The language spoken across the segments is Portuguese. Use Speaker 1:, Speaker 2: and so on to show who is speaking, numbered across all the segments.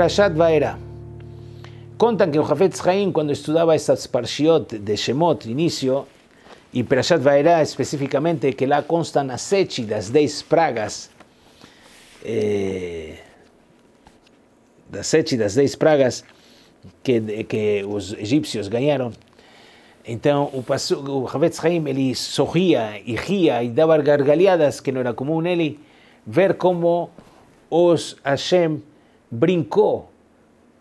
Speaker 1: Perashat Vaera. Contam que o Jafetz Haim, quando estudava essas parshiot de Shemot, início e Perashat Vaera especificamente, que lá constam as sete das dez pragas, das eh, sete das dez pragas que, que os egípcios ganharam, então o, o Havetz Haim ele sorria e ria e dava gargalhadas, que não era comum nele, ver como os Hashem brincou,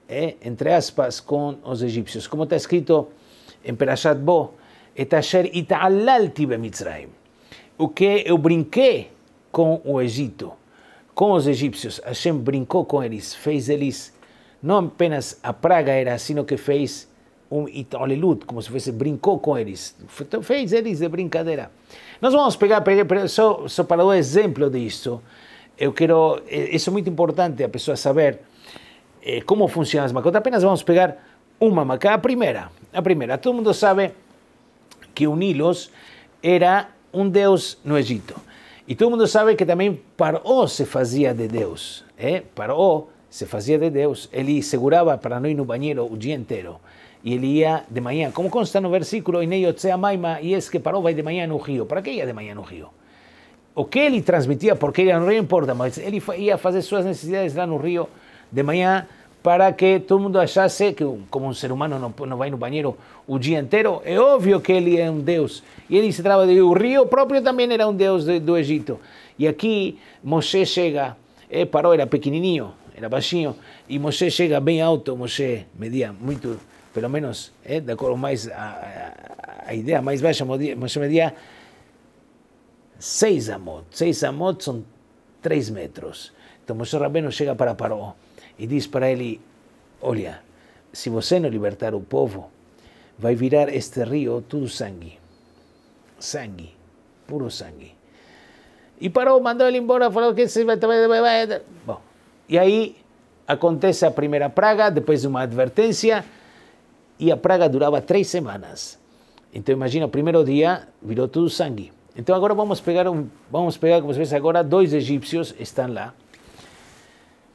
Speaker 1: é, entre aspas, com os egípcios. Como está escrito em Perashat Bo, etasher asher bemitzraim. O que eu brinquei com o Egito, com os egípcios. Hashem brincou com eles, fez eles, não apenas a praga era, sino que fez um italelut, como se fosse, brincou com eles. Então fez eles de brincadeira. Nós vamos pegar, pegar só, só para o exemplo disso, eu quero. Isso eh, é muito importante a pessoa saber eh, como funcionam as macotas. Apenas vamos pegar uma maca, a primeira. A primeira. Todo mundo sabe que o Nilos era um deus no Egito. E todo mundo sabe que também Paró se fazia de Deus. É? Paró se fazia de Deus. Ele segurava para não ir no banheiro o dia inteiro. E ele ia de manhã, como consta no versículo, Inei Otsea Maima, e es que Paró vai de manhã no rio. Para que ia de manhã no rio? O que ele transmitia, porque ele não importa, mas ele ia fazer suas necessidades lá no Rio de manhã para que todo mundo achasse que, como um ser humano não, não vai no banheiro o dia inteiro, é óbvio que ele é um deus. E ele se trava de. O rio próprio também era um deus do, do Egito. E aqui Moisés chega, eh, parou, era pequenininho, era baixinho, e Moisés chega bem alto, Moisés media muito, pelo menos, é, de acordo mais a, a, a ideia mais baixa, Moshe media seis amot. Seis amot são três metros. Então Moshe Rabbeinu chega para Paró e diz para ele, olha, se você não libertar o povo, vai virar este rio tudo sangue. Sangue, puro sangue. E Paró mandou ele embora, falou que você vai... Bom, e aí acontece a primeira praga, depois de uma advertência, e a praga durava três semanas. Então imagina, o primeiro dia virou tudo sangue. Então agora vamos pegar um, vamos pegar com vocês agora dois egípcios estão lá.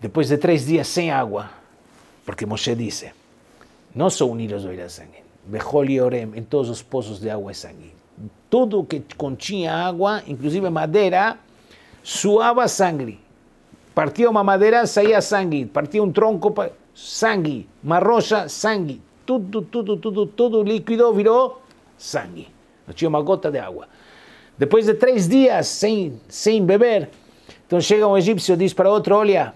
Speaker 1: Depois de três dias sem água, porque Moshe disse, não são unidos dois era sangue. Bechol e Orem, em todos os poços de água é sangue. Tudo que continha água, inclusive madeira, suava sangue. Partia uma madeira, saía sangue. Partia um tronco, sangue. Uma rocha, sangue. Tudo, tudo, tudo, tudo líquido virou sangue. Não tinha uma gota de água. Depois de três dias sem, sem beber, então chega um egípcio diz para outro: Olha,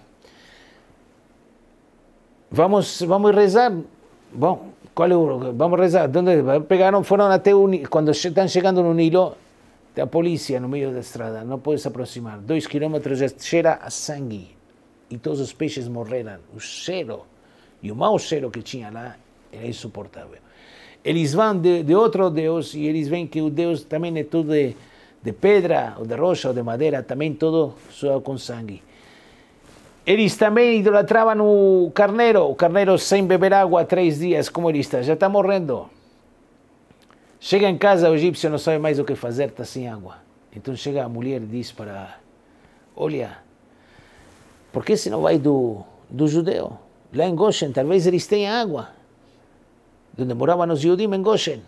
Speaker 1: vamos, vamos rezar. Bom, qual é o, vamos rezar. Onde, pegaram, foram até o Quando estão chegando no Nilo, tem a polícia no meio da estrada, não pode se aproximar. Dois quilômetros cheira a sangue. E todos os peixes morreram. O cheiro, e o mau cheiro que tinha lá, era insuportável. Eles vão de, de outro Deus e eles veem que o Deus também é tudo de, de pedra, ou de rocha, ou de madeira, também todo suado com sangue. Eles também idolatravam o carneiro, o carneiro sem beber água três dias, como ele está, já está morrendo. Chega em casa, o egípcio não sabe mais o que fazer, está sem água. Então chega a mulher e diz para, olha, por que você não vai do, do judeu? Lá em Goshen, talvez eles tenham água onde moravam os judeus em Goshen.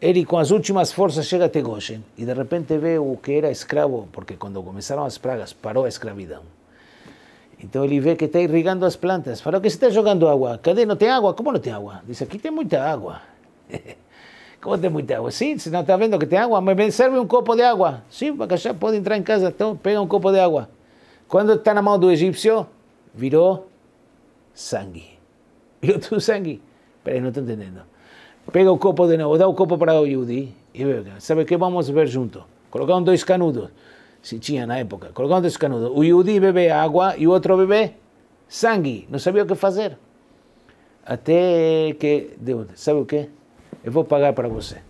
Speaker 1: Ele, com as últimas forças, chega até Goshen e de repente vê o que era escravo, porque quando começaram as pragas, parou a escravidão. Então ele vê que está irrigando as plantas. falou que você está jogando água? Cadê? Não tem água? Como não tem água? Diz, aqui tem muita água. Como tem muita água? Sim, você não está vendo que tem água? Mas serve um copo de água. Sim, já pode entrar em casa, então pega um copo de água. Quando está na mão do egípcio, virou sangue. Virou tudo sangue. pero no estoy entendiendo. Pega el copo de nuevo, da un copo para el Yudí sabe qué? Vamos a ver junto? Colocaron dos canudos, si tinha la época, Colocaron dos canudos. O Yudí bebe agua y otro otro bebe sangue, No sabía qué hacer. Até que sabe qué Yo e voy a pagar para você.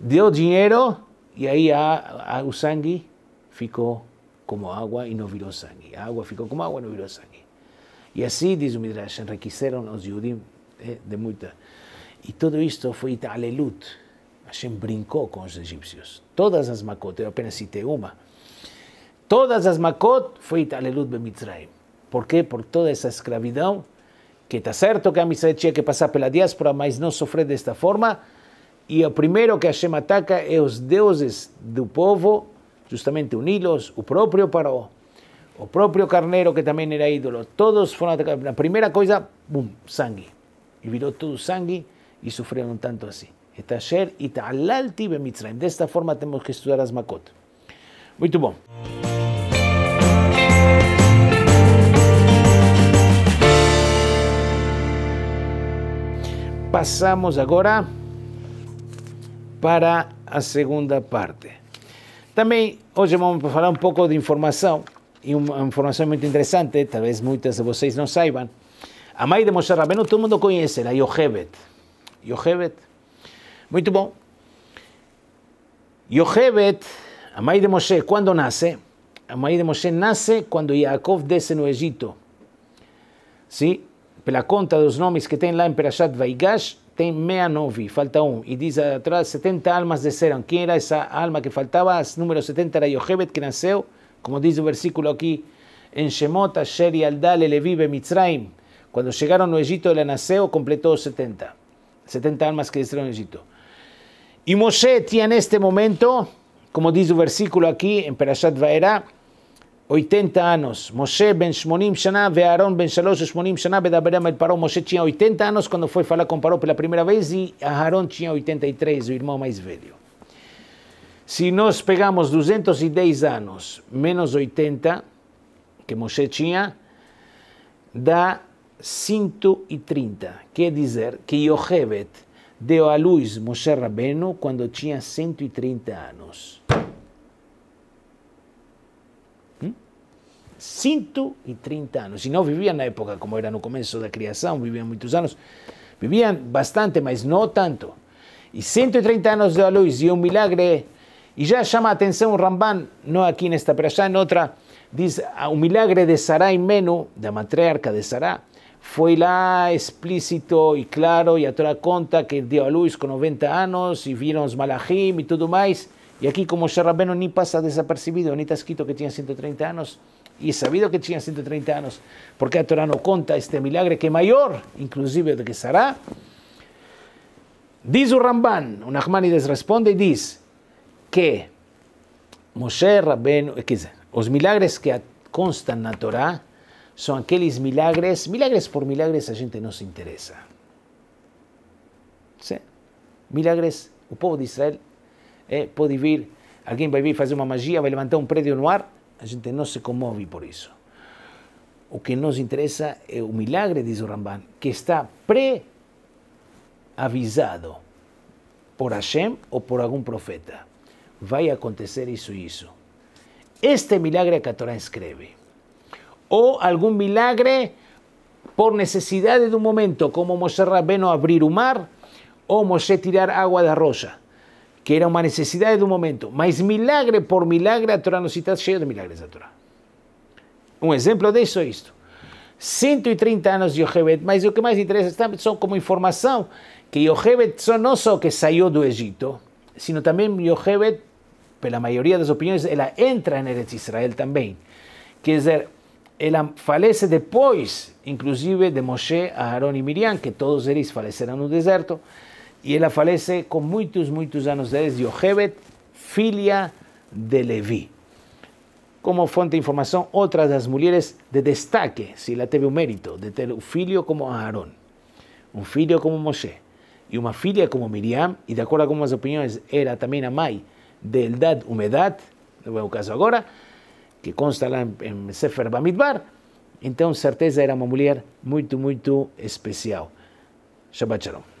Speaker 1: Dio dinero y ahí a, a, o como agua y no viró sangue. A agua ficou como agua y no viró sangue. Y así, dice Midrash, los Eh, de muita. E tudo isto foi Alelut. Hashem brincou com os egípcios. Todas as Makot, eu apenas citei uma. Todas as Makot foi Alelut Bemitzraim. Por quê? Por toda essa escravidão, que está certo que a Mitzraim tinha que passar pela diáspora, mas não sofrer desta forma. E o primeiro que Hashem ataca é os deuses do povo, justamente unidos, o próprio Paró, o próprio carneiro que também era ídolo. Todos foram atacados. A primeira coisa, bum, sangue virou todo sangue e sofreram tanto assim. Etasher e Ta'alalti Mitzrayim. esta forma temos que estudar as Makot. Muito bom. Passamos agora para a segunda parte. Também hoje vamos falar um pouco de informação, e uma informação muito interessante, talvez muitas de vocês não saibam. A de Moshe Rabbeinu todo el mundo conoce, era Yohebet. Yohebet. Muy bom. Yohebet, a de Moshe, ¿cuándo nace? A de Moshe nace cuando Yaakov desce ¿Sí? Por la cuenta de los nombres que tem lá en Perashat Vaigash, mea novi, falta uno. Y dice, atrás, 70 almas desceram. ¿Quién era esa alma que faltaba? número 70 era Yohebet, que nació, como dice el versículo aquí, en Shemot, Asher Yaldal, vive Mitzrayim. Quando chegaram no Egito, ele nasceu, completou 70. 70 almas que desceram no Egito. E Moshe tinha neste momento, como diz o versículo aqui em Perashat Vaera, 80 anos. Moshe ben Shmonim Shana, Aaron ben Shalosh Shmonim Shana, Bedaberem el Paró. Moshe tinha 80 anos quando foi falar com Paró pela primeira vez e Aaron tinha 83, o irmão mais velho. Se nós pegamos 210 anos menos 80, que Moshe tinha, dá 130, quer dizer que Yohebet deu à luz Moshe Rabbeinu quando tinha 130 anos. 130 hum? anos. E não viviam na época como era no começo da criação, viviam muitos anos. Viviam bastante, mas não tanto. E 130 anos deu à luz, e um milagre. E já chama a atenção o Ramban, não aqui nesta, para em outra, diz ah, o milagre de Sarai Menu, da matriarca de Sarai, Fue la explícito y claro, Y a Torá conta que dio a luz con 90 años. Y vieron los malachim y todo más. Y aquí como Moshe Rabbeinu ni passa desapercibido. Ni está escrito que tinha 130 años. y sabido que tenía 130 años, porque a Torah no conta este milagre que mayor, inclusive de que será. Dice Ramban, les responde y dice que Moshe Rabbeinu, que los milagres que constan a la Torah son aquellos milagres, milagres por milagres a gente no se interesa. ¿Sí? Milagres, el pueblo de Israel eh, vivir alguien va a vai y hacer una magia, va a levantar un predio noir, ar, a gente no se conmueve por eso. O que nos interesa es un milagre, dice o que está preavisado avisado por Hashem o por algún profeta. Va a acontecer eso y eso. Este milagre que a o algún milagre por necesidad de un momento, como Moshe Rabbeno abrir un mar o Moshe tirar agua de rosa, que era una necesidad de un momento. Mas milagre por milagre, la Torah nos cita lleno de milagres la Torah. Un ejemplo de eso es esto. 130 años de Yochebed, mas lo que más interesa son como información, que Yochebed no solo que salió do Egipto sino por pues la mayoría de las opiniones, ella entra en Eretz Israel también. Quiere decir, el falece Pois, inclusive de Moshe, Aarón y Miriam, que todos eles en un deserto, y ela falece muchos años de edad, de Yohebet, filia de Levi. Como fuente de información, otras las mujeres de destaque, si la tuvo mérito de tener un hijo como Aarón, un hijo como Moshe, y una filia como Miriam, y de acuerdo con las opiniones, era también a mai de Eldad Humedad, no meu caso ahora, que consta lá em, em Sefer Bamidbar. Então, certeza era uma mulher muito, muito especial. Shabbat Shalom.